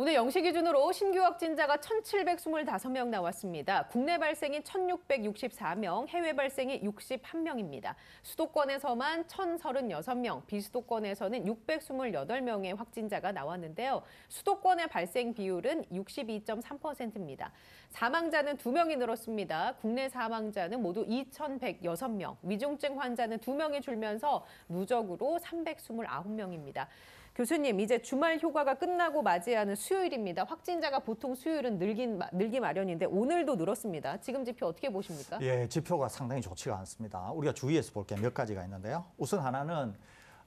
오늘 영시 기준으로 신규 확진자가 1,725명 나왔습니다. 국내 발생이 1,664명, 해외 발생이 61명입니다. 수도권에서만 1,036명, 비수도권에서는 628명의 확진자가 나왔는데요. 수도권의 발생 비율은 62.3%입니다. 사망자는 2명이 늘었습니다. 국내 사망자는 모두 2,106명, 위중증 환자는 2명이 줄면서 누적으로 329명입니다. 교수님, 이제 주말 효과가 끝나고 맞이하는 수요일입니다. 확진자가 보통 수요일은 늘긴, 늘기 마련인데 오늘도 늘었습니다. 지금 지표 어떻게 보십니까? 예, 지표가 상당히 좋지가 않습니다. 우리가 주의해서 볼 게 몇 가지가 있는데요. 우선 하나는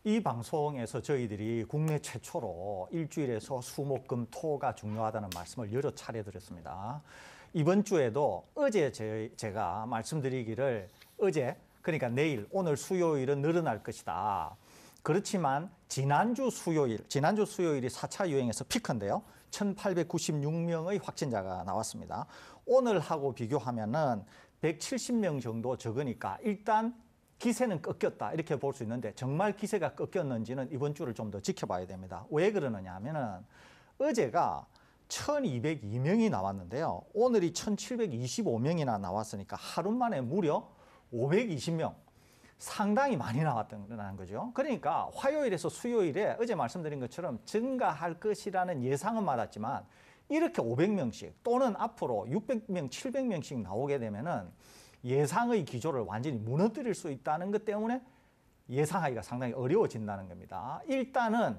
이 방송에서 저희들이 국내 최초로 일주일에서 수목금 토가 중요하다는 말씀을 여러 차례 드렸습니다. 이번 주에도 어제 제, 제가 말씀드리기를 어제 그러니까 내일 오늘 수요일은 늘어날 것이다. 그렇지만 지난주 수요일, 지난주 수요일이 4차 유행에서 피크인데요. 1,896명의 확진자가 나왔습니다. 오늘하고 비교하면은 170명 정도 적으니까 일단 기세는 꺾였다 이렇게 볼 수 있는데 정말 기세가 꺾였는지는 이번 주를 좀 더 지켜봐야 됩니다. 왜 그러느냐 하면은 어제가 1202명이 나왔는데요. 오늘이 1725명이나 나왔으니까 하루 만에 무려 520명 상당히 많이 나왔던 거죠. 그러니까 화요일에서 수요일에 어제 말씀드린 것처럼 증가할 것이라는 예상은 맞았지만 이렇게 500명씩 또는 앞으로 600명, 700명씩 나오게 되면은 예상의 기조를 완전히 무너뜨릴 수 있다는 것 때문에 예상하기가 상당히 어려워진다는 겁니다. 일단은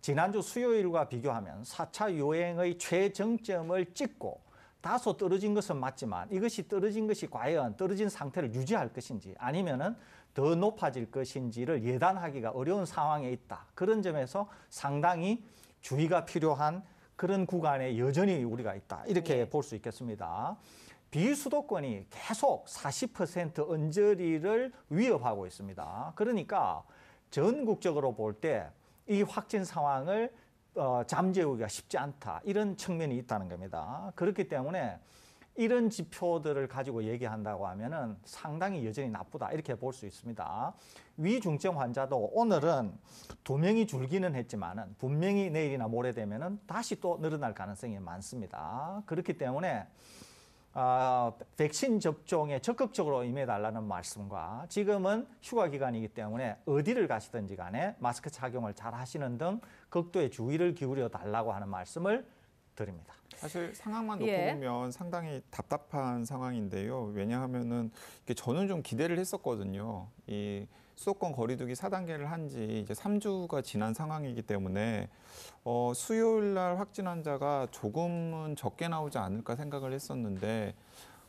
지난주 수요일과 비교하면 4차 유행의 최정점을 찍고 다소 떨어진 것은 맞지만 이것이 떨어진 것이 과연 떨어진 상태를 유지할 것인지 아니면은 더 높아질 것인지를 예단하기가 어려운 상황에 있다. 그런 점에서 상당히 주의가 필요한 그런 구간에 여전히 우리가 있다. 이렇게 네. 볼수 있겠습니다. 비수도권이 계속 40% 언저리를 위협하고 있습니다. 그러니까 전국적으로 볼 때 이 확진 상황을 어, 잠재우기가 쉽지 않다. 이런 측면이 있다는 겁니다. 그렇기 때문에 이런 지표들을 가지고 얘기한다고 하면은 상당히 여전히 나쁘다 이렇게 볼 수 있습니다. 위중증 환자도 오늘은 두 명이 줄기는 했지만은 분명히 내일이나 모레 되면은 다시 또 늘어날 가능성이 많습니다. 그렇기 때문에 아, 백신 접종에 적극적으로 임해달라는 말씀과 지금은 휴가 기간이기 때문에 어디를 가시든지 간에 마스크 착용을 잘 하시는 등 극도의 주의를 기울여 달라고 하는 말씀을 드립니다. 사실 상황만 놓고 예. 보면 상당히 답답한 상황인데요. 왜냐하면은 이게 저는 좀 기대를 했었거든요. 이 수도권 거리두기 4단계를 한 지 이제 3주가 지난 상황이기 때문에 어, 수요일 날 확진 환자가 조금은 적게 나오지 않을까 생각을 했었는데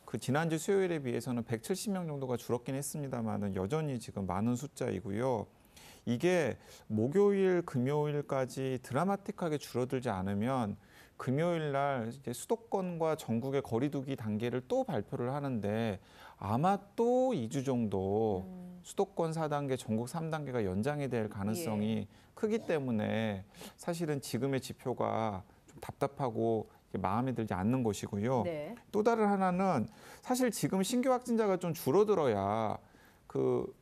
그 지난주 수요일에 비해서는 170명 정도가 줄었긴 했습니다만은 여전히 지금 많은 숫자이고요. 이게 목요일, 금요일까지 드라마틱하게 줄어들지 않으면 금요일 날 이제 수도권과 전국의 거리두기 단계를 또 발표를 하는데 아마 또 2주 정도 음. 수도권 4단계, 전국 3단계가 연장이 될 가능성이 예. 크기 때문에 사실은 지금의 지표가 좀 답답하고 마음에 들지 않는 것이고요. 네. 또 다른 하나는 사실 지금 신규 확진자가 좀 줄어들어야 그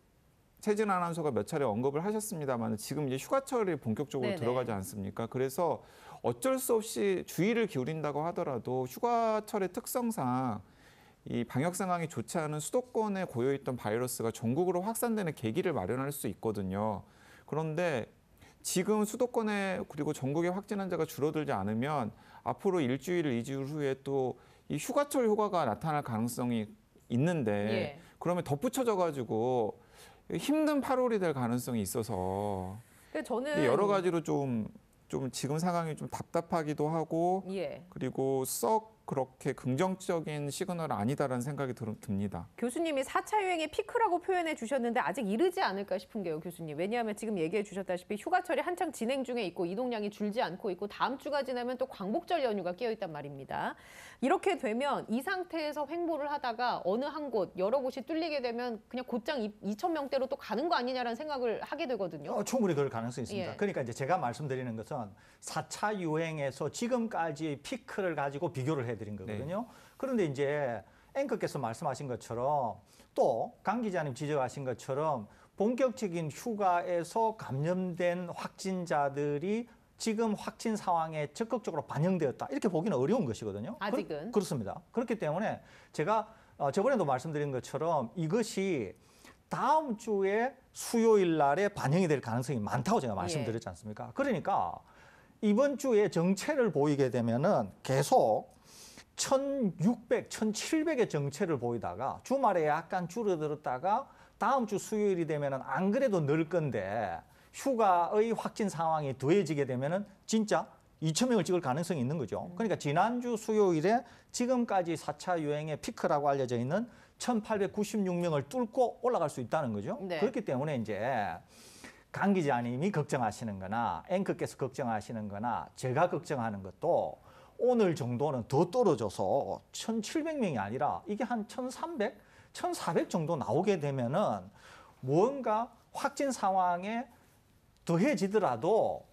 최진 아나운서가 몇 차례 언급을 하셨습니다만 지금 이제 휴가철이 본격적으로 네네. 들어가지 않습니까? 그래서 어쩔 수 없이 주의를 기울인다고 하더라도 휴가철의 특성상 이 방역 상황이 좋지 않은 수도권에 고여 있던 바이러스가 전국으로 확산되는 계기를 마련할 수 있거든요. 그런데 지금 수도권에 그리고 전국의 확진 환자가 줄어들지 않으면 앞으로 일주일, 이주일 후에 또 이 휴가철 효과가 나타날 가능성이 있는데 예. 그러면 덧붙여져 가지고 힘든 8월이 될 가능성이 있어서 그 저는 여러 가지로 좀좀 좀 지금 상황이 좀 답답하기도 하고 예. 그리고 썩 그렇게 긍정적인 시그널 아니다라는 생각이 듭니다. 교수님이 4차 유행의 피크라고 표현해 주셨는데 아직 이르지 않을까 싶은 게요, 교수님. 왜냐하면 지금 얘기해 주셨다시피 휴가철이 한창 진행 중에 있고 이동량이 줄지 않고 있고 다음 주가 지나면 또 광복절 연휴가 끼어 있단 말입니다. 이렇게 되면 이 상태에서 횡보를 하다가 어느 한 곳 여러 곳이 뚫리게 되면 그냥 곧장 2천 명대로 또 가는 거 아니냐라는 생각을 하게 되거든요. 어, 충분히 그럴 가능성이 있습니다. 예. 그러니까 이제 제가 말씀드리는 것은 4차 유행에서 지금까지의 피크를 가지고 비교를 해야 드린 네. 거거든요. 그런데 이제 앵커께서 말씀하신 것처럼 또 강 기자님 지적하신 것처럼 본격적인 휴가에서 감염된 확진자들이 지금 확진 상황에 적극적으로 반영되었다. 이렇게 보기는 어려운 것이거든요. 그 아직은. 그, 렇습니다 그렇기 때문에 제가 어, 저번에도 말씀드린 것처럼 이것이 다음 주에 수요일 날에 반영이 될 가능성이 많다고 제가 말씀드렸지 예. 않습니까? 그러니까 이번 주에 정체를 보이게 되면은 계속 1600, 1700의 정체를 보이다가 주말에 약간 줄어들었다가 다음 주 수요일이 되면안 그래도 늘 건데 휴가의 확진 상황이 더해지게 되면 진짜 2 0 0 0 명을 찍을 가능성이 있는 거죠. 네. 그러니까 지난주 수요일에 지금까지 4차 유행의 피크라고 알려져 있는 1,896명을 뚫고 올라갈 수 있다는 거죠. 네. 그렇기 때문에 이제 강 기자님이 걱정하시는 거나 앵커께서 걱정하시는 거나 제가 걱정하는 것도 오늘 정도는 더 떨어져서 1,700명이 아니라 이게 한 1,300, 1,400 정도 나오게 되면은 무언가 확진 상황에 더해지더라도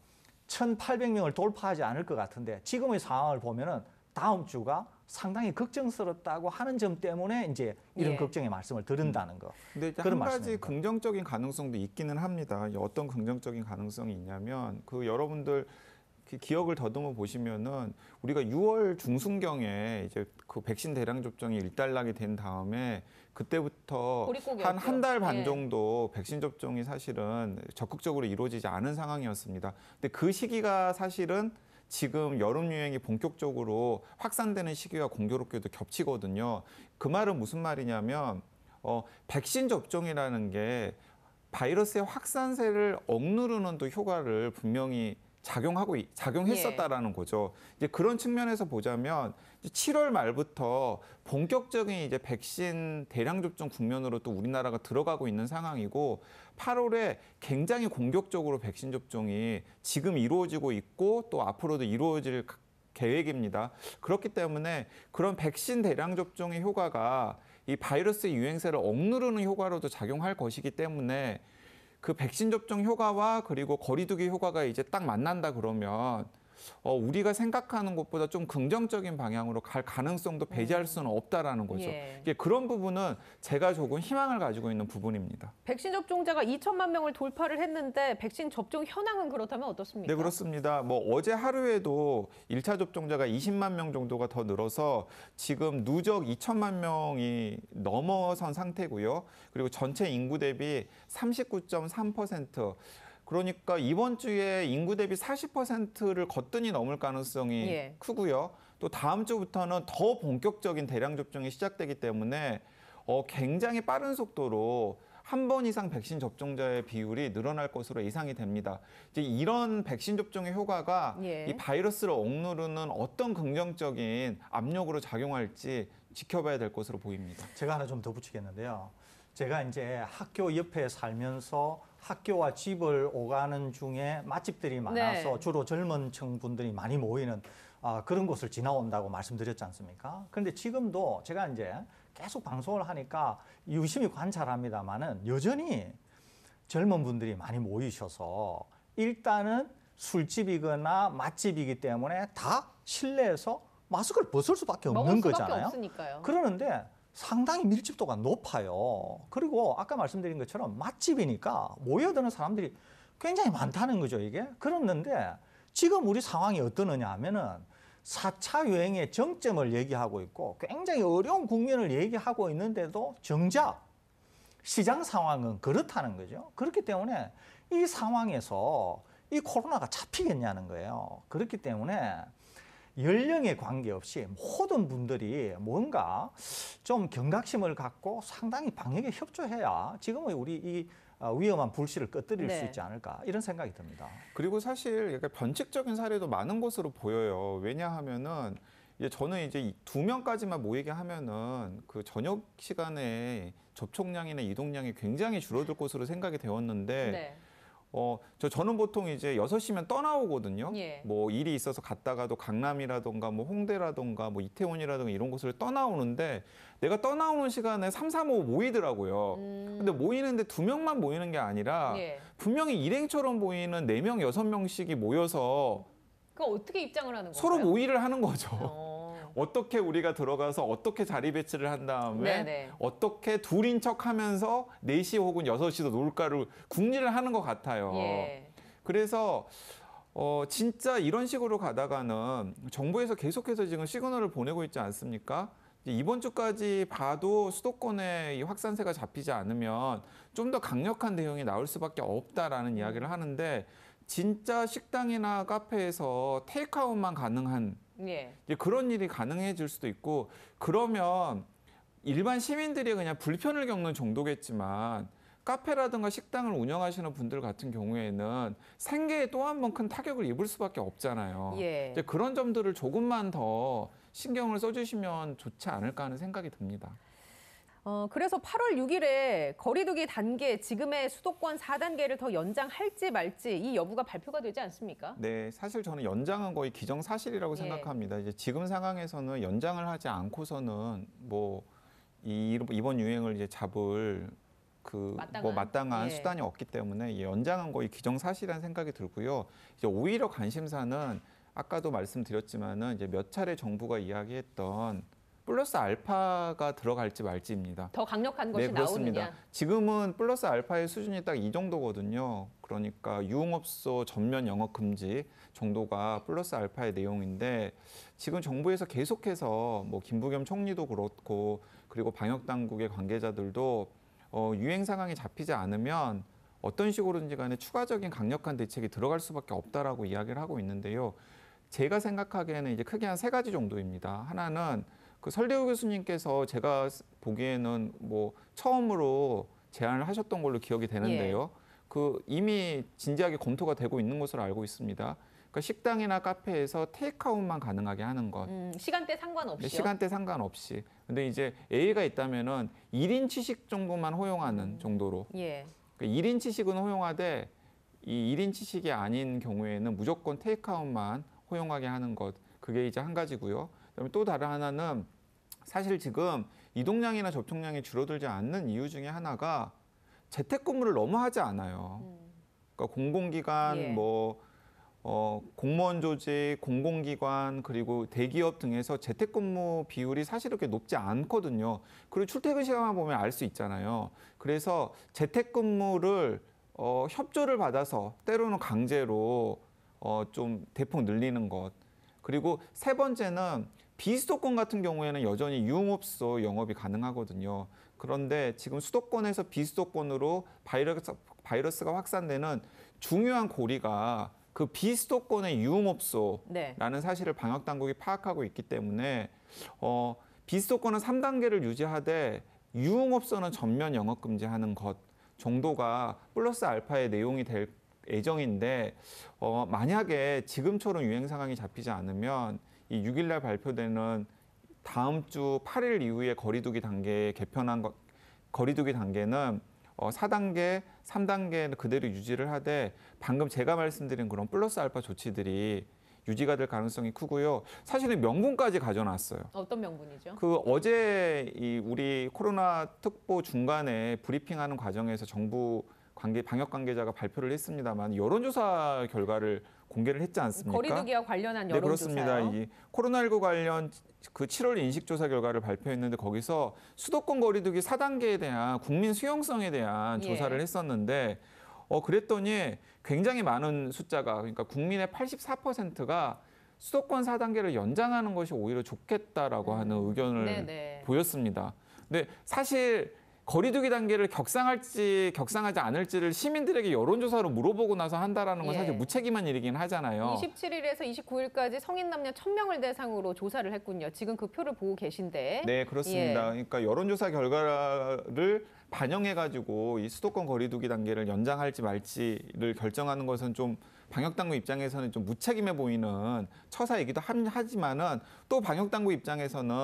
1,800명을 돌파하지 않을 것 같은데 지금의 상황을 보면은 다음 주가 상당히 걱정스럽다고 하는 점 때문에 이제 이런 예. 걱정의 말씀을 드린다는 거. 근데 한 가지 긍정적인 가능성도 있기는 합니다. 어떤 긍정적인 가능성이 있냐면 그 여러분들 그 기억을 더듬어 보시면은 우리가 6월 중순경에 이제 그 백신 대량 접종이 일단락이 된 다음에 그때부터 한 한 달반 예. 정도 백신 접종이 사실은 적극적으로 이루어지지 않은 상황이었습니다. 근데 그 시기가 사실은 지금 여름 유행이 본격적으로 확산되는 시기와 공교롭게도 겹치거든요. 그 말은 무슨 말이냐면 어 백신 접종이라는 게 바이러스의 확산세를 억누르는 또 효과를 분명히 작용하고 작용했었다라는 예. 거죠. 이제 그런 측면에서 보자면 이제 7월 말부터 본격적인 이제 백신 대량 접종 국면으로 또 우리나라가 들어가고 있는 상황이고 8월에 굉장히 공격적으로 백신 접종이 지금 이루어지고 있고 또 앞으로도 이루어질 계획입니다. 그렇기 때문에 그런 백신 대량 접종의 효과가 이 바이러스 유행세를 억누르는 효과로도 작용할 것이기 때문에 그 백신 접종 효과와 그리고 거리두기 효과가 이제 딱 만난다 그러면 어, 우리가 생각하는 것보다 좀 긍정적인 방향으로 갈 가능성도 배제할 음. 수는 없다라는 거죠. 예. 이 그런 부분은 제가 조금 희망을 가지고 있는 부분입니다. 백신 접종자가 2천만 명을 돌파를 했는데 백신 접종 현황은 그렇다면 어떻습니까? 네, 그렇습니다. 뭐 어제 하루에도 1차 접종자가 20만 명 정도가 더 늘어서 지금 누적 2천만 명이 넘어선 상태고요. 그리고 전체 인구 대비 39.3% 그러니까 이번 주에 인구 대비 40%를 거뜬히 넘을 가능성이 예. 크고요. 또 다음 주부터는 더 본격적인 대량 접종이 시작되기 때문에 어, 굉장히 빠른 속도로 한 번 이상 백신 접종자의 비율이 늘어날 것으로 예상이 됩니다. 이제 이런 백신 접종의 효과가 예. 이 바이러스를 억누르는 어떤 긍정적인 압력으로 작용할지 지켜봐야 될 것으로 보입니다. 제가 하나 좀 덧붙이겠는데요. 제가 이제 학교 옆에 살면서 학교와 집을 오가는 중에 맛집들이 네. 많아서 네. 주로 젊은 층분들이 많이 모이는 아, 그런 곳을 지나온다고 말씀드렸지 않습니까? 그런데 지금도 제가 이제 계속 방송을 하니까 유심히 관찰합니다만은 여전히 젊은 분들이 많이 모이셔서 일단은 술집이거나 맛집이기 때문에 다 실내에서 마스크를 벗을 수밖에 없는 거잖아요. 수밖에 그러는데 상당히 밀집도가 높아요. 그리고 아까 말씀드린 것처럼 맛집이니까 모여드는 사람들이 굉장히 많다는 거죠, 이게. 그렇는데 지금 우리 상황이 어떠느냐 하면은 4차 여행의 정점을 얘기하고 있고 굉장히 어려운 국면을 얘기하고 있는데도 정작 시장 상황은 그렇다는 거죠. 그렇기 때문에 이 상황에서 이 코로나가 잡히겠냐는 거예요. 그렇기 때문에 연령에 관계없이 모든 분들이 뭔가 좀 경각심을 갖고 상당히 방역에 협조해야 지금은 우리 이 어, 위험한 불씨를 끄뜨릴 네. 수 있지 않을까 이런 생각이 듭니다. 그리고 사실 약간 변칙적인 사례도 많은 것으로 보여요. 왜냐하면은 이제 저는 이제 두 명까지만 모이게 하면은 그 저녁 시간에 접촉량이나 이동량이 굉장히 줄어들 것으로 생각이 되었는데 네. 어, 저, 저는 보통 이제 6시면 떠나오거든요. 예. 뭐 일이 있어서 갔다가도 강남이라던가 뭐 홍대라던가 뭐 이태원이라던가 이런 곳을 떠나오는데 내가 떠나오는 시간에 3, 4, 5 모이더라고요. 음. 근데 모이는데 두 명만 모이는 게 아니라 예. 분명히 일행처럼 보이는 4명, 6명씩이 모여서 그 어떻게 입장을 하는 거예요? 서로 모의를 하는 거죠. 어. 어떻게 우리가 들어가서 어떻게 자리 배치를 한 다음에 네네. 네. 어떻게 둘인 척하면서 4시 혹은 6시도 놀까를 궁리를 하는 것 같아요. 예. 그래서 어, 진짜 이런 식으로 가다가는 정부에서 계속해서 지금 시그널을 보내고 있지 않습니까? 이번 주까지 봐도 수도권에이 확산세가 잡히지 않으면 좀 더 강력한 대응이 나올 수밖에 없다라는 이야기를 하는데 진짜 식당이나 카페에서 테이크아웃만 가능한 예. 이제 그런 일이 가능해질 수도 있고 그러면 일반 시민들이 그냥 불편을 겪는 정도겠지만 카페라든가 식당을 운영하시는 분들 같은 경우에는 생계에 또 한 번 큰 타격을 입을 수밖에 없잖아요. 예. 이제 그런 점들을 조금만 더 신경을 써주시면 좋지 않을까 하는 생각이 듭니다. 어, 그래서 8월 6일에 거리두기 단계, 지금의 수도권 4단계를 더 연장할지 말지 이 여부가 발표가 되지 않습니까? 네, 사실 저는 연장은 거의 기정사실이라고 예. 생각합니다. 이제 지금 상황에서는 연장을 하지 않고서는 뭐 이, 이번 유행을 이제 잡을 그 뭐 마땅한, 뭐 마땅한 예. 수단이 없기 때문에 연장은 거의 기정사실이라는 생각이 들고요. 이제 오히려 관심사는 아까도 말씀드렸지만은 이제 몇 차례 정부가 이야기했던 플러스 알파가 들어갈지 말지입니다. 더 강력한 것이 네, 그렇습니다. 나오느냐. 지금은 플러스 알파의 수준이 딱 이 정도거든요. 그러니까 유흥업소 전면 영업 금지 정도가 플러스 알파의 내용인데 지금 정부에서 계속해서 뭐 김부겸 총리도 그렇고 그리고 방역 당국의 관계자들도 어, 유행 상황이 잡히지 않으면 어떤 식으로든지 간에 추가적인 강력한 대책이 들어갈 수밖에 없다라고 이야기를 하고 있는데요. 제가 생각하기에는 이제 크게 한 세 가지 정도입니다. 하나는 그 설대우 교수님께서 제가 보기에는 뭐 처음으로 제안을 하셨던 걸로 기억이 되는데요. 예. 그 이미 진지하게 검토가 되고 있는 것으로 알고 있습니다. 그 식당이나 카페에서 테이크아웃만 가능하게 하는 것. 음, 시간대 상관없이. 네, 시간대 상관없이. 근데 이제 A가 있다면은 1인 치식 정도만 허용하는 음. 정도로. 예. 그러 그러니까 1인 치식은 허용하되 이 1인 치식이 아닌 경우에는 무조건 테이크아웃만 허용하게 하는 것. 그게 이제 한 가지고요. 그다음에 또 다른 하나는 사실 지금 이동량이나 접촉량이 줄어들지 않는 이유 중에 하나가 재택근무를 너무 하지 않아요. 음. 그러니까 공공기관, 예. 뭐 어, 공무원 조직, 공공기관 그리고 대기업 등에서 재택근무 비율이 사실 이렇게 높지 않거든요. 그리고 출퇴근 시간만 보면 알 수 있잖아요. 그래서 재택근무를 어, 협조를 받아서 때로는 강제로 어, 좀 대폭 늘리는 것. 그리고 세 번째는 비수도권 같은 경우에는 여전히 유흥업소 영업이 가능하거든요. 그런데 지금 수도권에서 비수도권으로 바이러스, 바이러스가 확산되는 중요한 고리가 그 비수도권의 유흥업소라는 네. 사실을 방역 당국이 파악하고 있기 때문에 어, 비수도권은 3단계를 유지하되 유흥업소는 전면 영업 금지하는 것 정도가 플러스 알파의 내용이 될 예정인데 어, 만약에 지금처럼 유행 상황이 잡히지 않으면 이 6일날 발표되는 다음 주 8일 이후에 거리두기 단계 개편한 거, 거리두기 단계는 어, 4단계, 3단계는 그대로 유지를 하되 방금 제가 말씀드린 그런 플러스 알파 조치들이 유지가 될 가능성이 크고요. 사실은 명분까지 가져놨어요. 어떤 명분이죠? 그 어제 이 우리 코로나 특보 중간에 브리핑하는 과정에서 정부 관계 방역 관계자가 발표를 했습니다만 여론조사 결과를 공개를 했지 않습니까? 거리두기와 네, 관련한 네, 여론조사요? 네, 그렇습니다. 이 코로나19 관련 그 7월 인식조사 결과를 발표했는데 거기서 수도권 거리두기 4단계에 대한 국민 수용성에 대한 예. 조사를 했었는데 어 그랬더니 굉장히 많은 숫자가 그러니까 국민의 84%가 수도권 4단계를 연장하는 것이 오히려 좋겠다라고 하는 음. 의견을 네네. 보였습니다. 근데 사실 거리두기 단계를 격상할지 격상하지 않을지를 시민들에게 여론조사로 물어보고 나서 한다라는 건 예. 사실 무책임한 일이긴 하잖아요. 27일에서 29일까지 성인 남녀 1000명을 대상으로 조사를 했군요. 지금 그 표를 보고 계신데. 네, 그렇습니다. 예. 그러니까 여론조사 결과를 반영해 가지고 이 수도권 거리두기 단계를 연장할지 말지를 결정하는 것은 좀 방역당국 입장에서는 좀 무책임해 보이는 처사이기도 하지만은 또 방역당국 입장에서는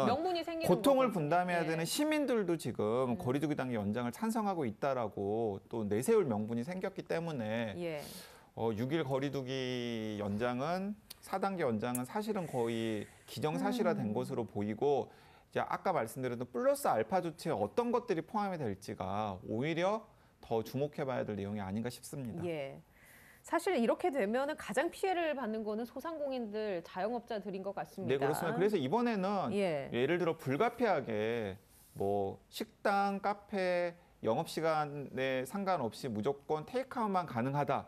고통을 거거요 분담해야 네. 되는 시민들도 지금 음. 거리두기 단계 연장을 찬성하고 있다라고 또 내세울 명분이 생겼기 때문에 예. 어, 6일 거리두기 연장은 4단계 연장은 사실은 거의 기정사실화된 음. 것으로 보이고 이제 아까 말씀드렸던 플러스 알파 조치에 어떤 것들이 포함이 될지가 오히려 더 주목해봐야 될 내용이 아닌가 싶습니다. 예. 사실 이렇게 되면은 가장 피해를 받는 거는 소상공인들, 자영업자들인 것 같습니다. 네, 그렇습니다. 그래서 이번에는 예. 예를 들어 불가피하게 뭐 식당, 카페 영업 시간에 상관없이 무조건 테이크아웃만 가능하다.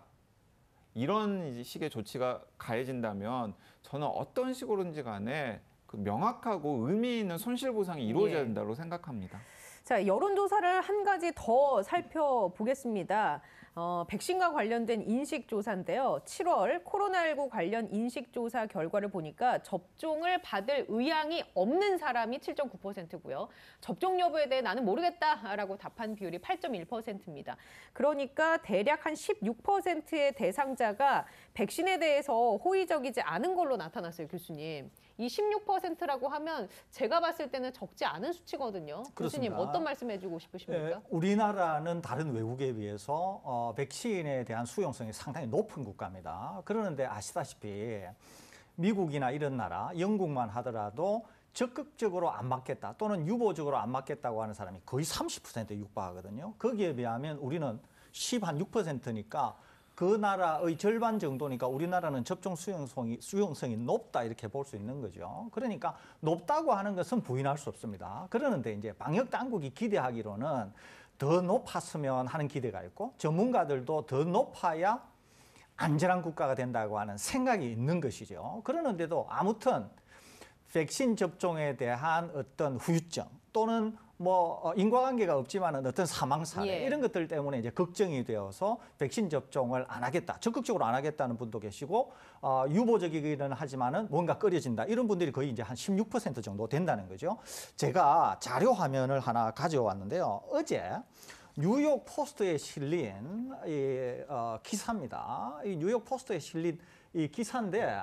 이런 식의 조치가 가해진다면 저는 어떤 식으로든지 간에 그 명확하고 의미 있는 손실 보상이 예. 이루어져야 된다고 생각합니다. 자, 여론조사를 한 가지 더 살펴보겠습니다. 어, 백신과 관련된 인식조사인데요. 7월 코로나19 관련 인식조사 결과를 보니까 접종을 받을 의향이 없는 사람이 7.9%고요. 접종 여부에 대해 나는 모르겠다라고 답한 비율이 8.1%입니다. 그러니까 대략 한 16%의 대상자가 백신에 대해서 호의적이지 않은 걸로 나타났어요, 교수님. 이 16%라고 하면 제가 봤을 때는 적지 않은 수치거든요. 교수님 어떤 말씀해주고 싶으십니까? 예, 우리나라는 다른 외국에 비해서 어, 백신에 대한 수용성이 상당히 높은 국가입니다. 그러는데 아시다시피 미국이나 이런 나라, 영국만 하더라도 적극적으로 안 맞겠다 또는 유보적으로 안 맞겠다고 하는 사람이 거의 30%에 육박하거든요. 거기에 비하면 우리는 10한 6%니까 그 나라의 절반 정도니까 우리나라는 접종 수용성이, 수용성이 높다 이렇게 볼 수 있는 거죠. 그러니까 높다고 하는 것은 부인할 수 없습니다. 그러는데 이제 방역 당국이 기대하기로는 더 높았으면 하는 기대가 있고 전문가들도 더 높아야 안전한 국가가 된다고 하는 생각이 있는 것이죠. 그러는데도 아무튼 백신 접종에 대한 어떤 후유증 또는 뭐 어, 인과관계가 없지만은 어떤 사망 사례 예. 이런 것들 때문에 이제 걱정이 되어서 백신 접종을 안 하겠다 적극적으로 안 하겠다는 분도 계시고 어, 유보적이기는 하지만은 뭔가 꺼려진다 이런 분들이 거의 이제 한 16% 정도 된다는 거죠. 제가 자료 화면을 하나 가져왔는데요. 어제 뉴욕 포스트에 실린 이 어, 기사입니다. 이 뉴욕 포스트에 실린 이 기사인데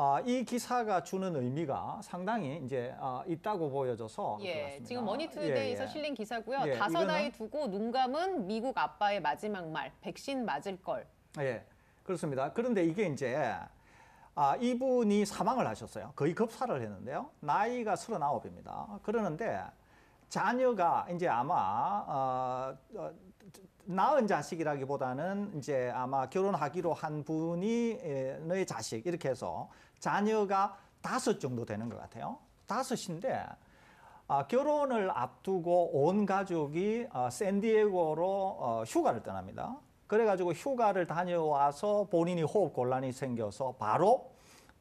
어, 이 기사가 주는 의미가 상당히 이제 어, 있다고 보여져서 예, 지금 머니투데이에서 예, 예, 실린 기사고요. 예, 다섯 아이 두고 눈감은 미국 아빠의 마지막 말, 백신 맞을 걸. 예, 그렇습니다. 그런데 이게 이제 아, 이분이 사망을 하셨어요. 거의 급사를 했는데요. 나이가 서른아홉입니다 그러는데 자녀가 이제 아마 아, 어, 어, 낳은 자식이라기보다는 이제 아마 결혼하기로 한 분이의 자식 이렇게 해서 자녀가 다섯 정도 되는 것 같아요. 다섯인데 아, 결혼을 앞두고 온 가족이 어, 샌디에고로 어, 휴가를 떠납니다. 그래가지고 휴가를 다녀와서 본인이 호흡 곤란이 생겨서 바로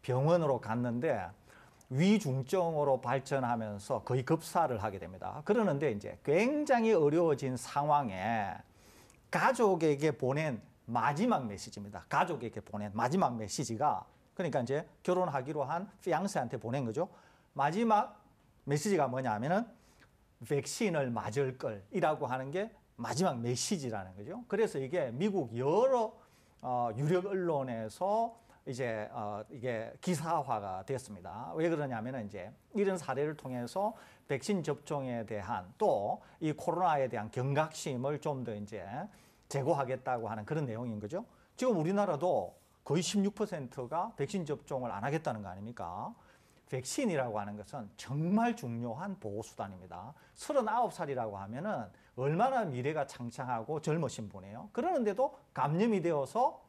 병원으로 갔는데 위중증으로 발전하면서 거의 급사를 하게 됩니다. 그러는데 이제 굉장히 어려워진 상황에 가족에게 보낸 마지막 메시지입니다. 가족에게 보낸 마지막 메시지가 그러니까 이제 결혼하기로 한 피앙스한테 보낸 거죠. 마지막 메시지가 뭐냐 면은 백신을 맞을 걸이라고 하는 게 마지막 메시지라는 거죠. 그래서 이게 미국 여러 어, 유력 언론에서 이제 어, 이게 기사화가 됐습니다. 왜 그러냐면은 이제 이런 사례를 통해서 백신 접종에 대한 또 이 코로나에 대한 경각심을 좀 더 이제 제고하겠다고 하는 그런 내용인 거죠. 지금 우리나라도 거의 16%가 백신 접종을 안 하겠다는 거 아닙니까? 백신이라고 하는 것은 정말 중요한 보호수단입니다. 39살이라고 하면은 얼마나 미래가 창창하고 젊으신 분이에요. 그러는데도 감염이 되어서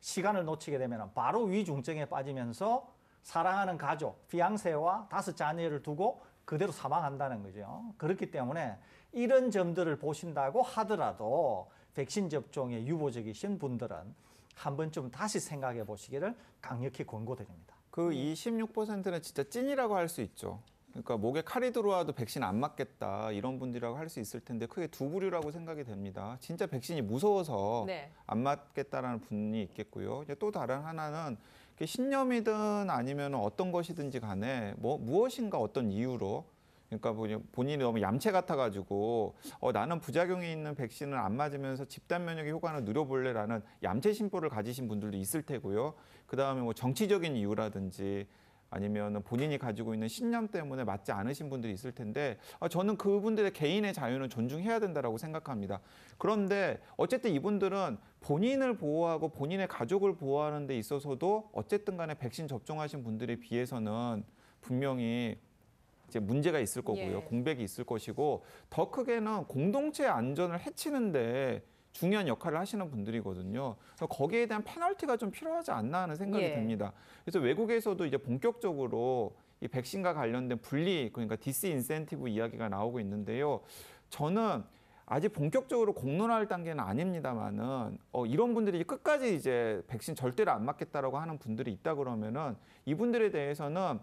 시간을 놓치게 되면 바로 위중증에 빠지면서 사랑하는 가족, 피양세와 다섯 자녀를 두고 그대로 사망한다는 거죠. 그렇기 때문에 이런 점들을 보신다고 하더라도 백신 접종에 유보적이신 분들은 한 번쯤 다시 생각해 보시기를 강력히 권고드립니다. 그 26%는 진짜 찐이라고 할 수 있죠. 그러니까 목에 칼이 들어와도 백신 안 맞겠다 이런 분들이라고 할 수 있을 텐데 크게 두 부류라고 생각이 됩니다. 진짜 백신이 무서워서 네. 안 맞겠다라는 분이 있겠고요. 또 다른 하나는 신념이든 아니면 어떤 것이든지 간에 뭐 무엇인가 어떤 이유로 그러니까 뭐 본인이 너무 얌체 같아가지고 어, 나는 부작용이 있는 백신을 안 맞으면서 집단 면역의 효과를 누려볼래라는 얌체 심보를 가지신 분들도 있을 테고요. 그 다음에 뭐 정치적인 이유라든지 아니면 본인이 가지고 있는 신념 때문에 맞지 않으신 분들이 있을 텐데 어, 저는 그분들의 개인의 자유는 존중해야 된다라고 생각합니다. 그런데 어쨌든 이분들은 본인을 보호하고 본인의 가족을 보호하는 데 있어서도 어쨌든 간에 백신 접종하신 분들에 비해서는 분명히 이제 문제가 있을 거고요. 예. 공백이 있을 것이고 더 크게는 공동체 안전을 해치는데 중요한 역할을 하시는 분들이거든요. 그래서 거기에 대한 페널티가 좀 필요하지 않나 하는 생각이 예. 듭니다. 그래서 외국에서도 이제 본격적으로 이 백신과 관련된 분리 그러니까 디스 인센티브 이야기가 나오고 있는데요. 저는 아직 본격적으로 공론화할 단계는 아닙니다만은 어, 이런 분들이 끝까지 이제 백신 절대로 안 맞겠다라고 하는 분들이 있다 그러면은 이분들에 대해서는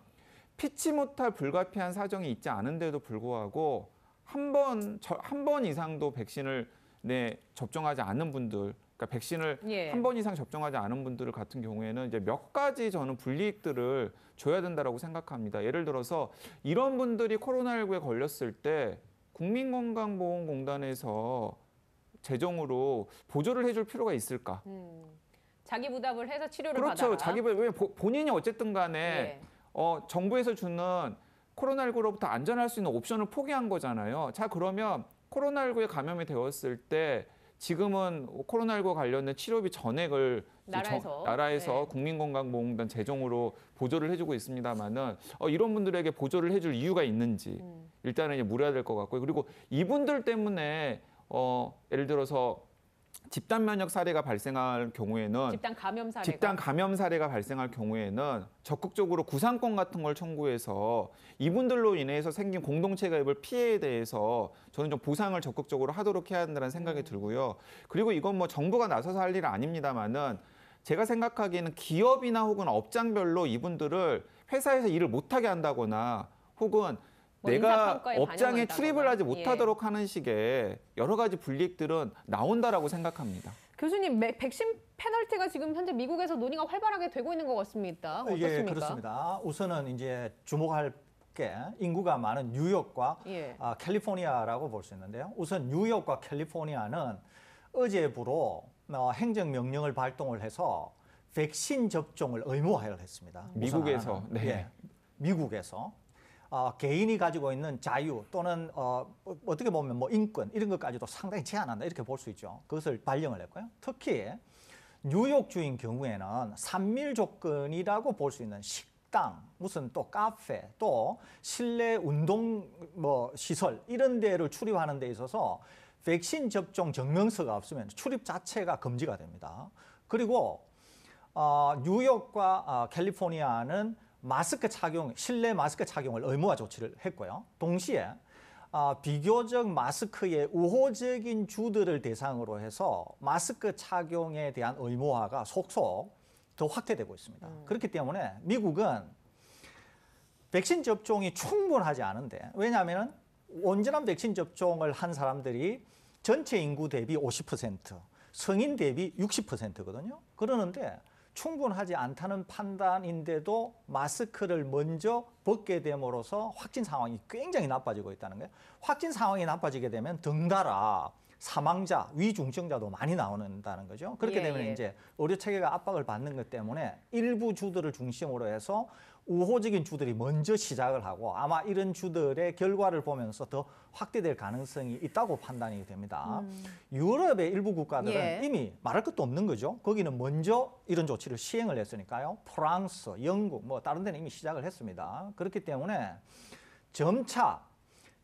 피치 못할 불가피한 사정이 있지 않은데도 불구하고 한 번 한 번 이상도 백신을 네 접종하지 않은 분들 그러니까 백신을 예. 한번 이상 접종하지 않은 분들 같은 경우에는 이제 몇 가지 저는 불이익들을 줘야 된다라고 생각합니다. 예를 들어서 이런 분들이 코로나19에 걸렸을 때 국민건강보험공단에서 재정으로 보조를 해줄 필요가 있을까? 음, 자기 부담을 해서 치료를 그렇죠. 받아. 그렇죠. 자기 부담. 본인이 어쨌든 간에 예. 어, 정부에서 주는 코로나19로부터 안전할 수 있는 옵션을 포기한 거잖아요. 자, 그러면 코로나19에 감염이 되었을 때 지금은 코로나19 관련된 치료비 전액을 나라에서, 나라에서 네. 국민건강보험단 재정으로 보조를 해주고 있습니다만은 어, 이런 분들에게 보조를 해줄 이유가 있는지 음. 일단은 이제 물어야 될 것 같고요. 그리고 이분들 때문에 어, 예를 들어서 집단 면역 사례가 발생할 경우에는 집단 감염 사례가 집단 감염 사례가 발생할 경우에는 적극적으로 구상권 같은 걸 청구해서 이분들로 인해서 생긴 공동체가 입을 피해에 대해서 저는 좀 보상을 적극적으로 하도록 해야 한다는 생각이 음. 들고요. 그리고 이건 뭐 정부가 나서서 할 일은 아닙니다만은 제가 생각하기에는 기업이나 혹은 업장별로 이분들을 회사에서 일을 못하게 한다거나 혹은 뭐 내가 업장에 출입을 하지 예. 못하도록 예. 하는 식의 여러 가지 불이익들은 나온다라고 생각합니다. 교수님, 백신 페널티가 지금 현재 미국에서 논의가 활발하게 되고 있는 것 같습니다. 예, 어떻습니까? 예, 그렇습니다. 우선은 이제 주목할 게 인구가 많은 뉴욕과 예. 아, 캘리포니아라고 볼 수 있는데요. 우선 뉴욕과 캘리포니아는 어제부로 어, 행정명령을 발동을 해서 백신 접종을 의무화를 했습니다. 미국에서 네. 예, 미국에서 어, 개인이 가지고 있는 자유 또는 어, 어, 어떻게 보면 뭐 인권 이런 것까지도 상당히 제한한다 이렇게 볼 수 있죠. 그것을 발령을 했고요. 특히 뉴욕주인 경우에는 삼밀 조건이라고 볼 수 있는 식당, 무슨 또 카페, 또 실내 운동 뭐 시설 이런 데를 출입하는 데 있어서 백신 접종 증명서가 없으면 출입 자체가 금지가 됩니다. 그리고 어, 뉴욕과 어, 캘리포니아는 마스크 착용, 실내 마스크 착용을 의무화 조치를 했고요. 동시에 아, 비교적 마스크의 우호적인 주들을 대상으로 해서 마스크 착용에 대한 의무화가 속속 더 확대되고 있습니다. 음. 그렇기 때문에 미국은 백신 접종이 충분하지 않은데 왜냐하면 온전한 백신 접종을 한 사람들이 전체 인구 대비 50%, 성인 대비 60%거든요. 그러는데 충분하지 않다는 판단인데도 마스크를 먼저 벗게 됨으로써 확진 상황이 굉장히 나빠지고 있다는 거예요. 확진 상황이 나빠지게 되면 덩달아 사망자, 위중증자도 많이 나오는다는 거죠. 그렇게 예, 되면 예. 이제 의료 체계가 압박을 받는 것 때문에 일부 주들을 중심으로 해서 우호적인 주들이 먼저 시작을 하고 아마 이런 주들의 결과를 보면서 더 확대될 가능성이 있다고 판단이 됩니다. 음. 유럽의 일부 국가들은 예. 이미 말할 것도 없는 거죠. 거기는 먼저 이런 조치를 시행을 했으니까요. 프랑스, 영국 뭐 다른 데는 이미 시작을 했습니다. 그렇기 때문에 점차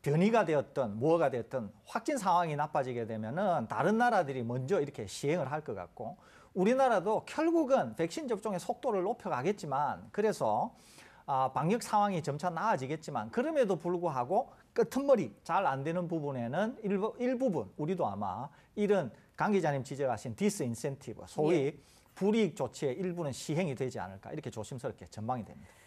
변이가 되었던 뭐가 되었던 확진 상황이 나빠지게 되면은 다른 나라들이 먼저 이렇게 시행을 할 것 같고 우리나라도 결국은 백신 접종의 속도를 높여가겠지만 그래서 아, 방역 상황이 점차 나아지겠지만 그럼에도 불구하고 끄트머리 잘 안 되는 부분에는 일부, 일부분 우리도 아마 이런 강 기자님 지적하신 디스 인센티브 소위 예. 불이익 조치의 일부는 시행이 되지 않을까 이렇게 조심스럽게 전망이 됩니다.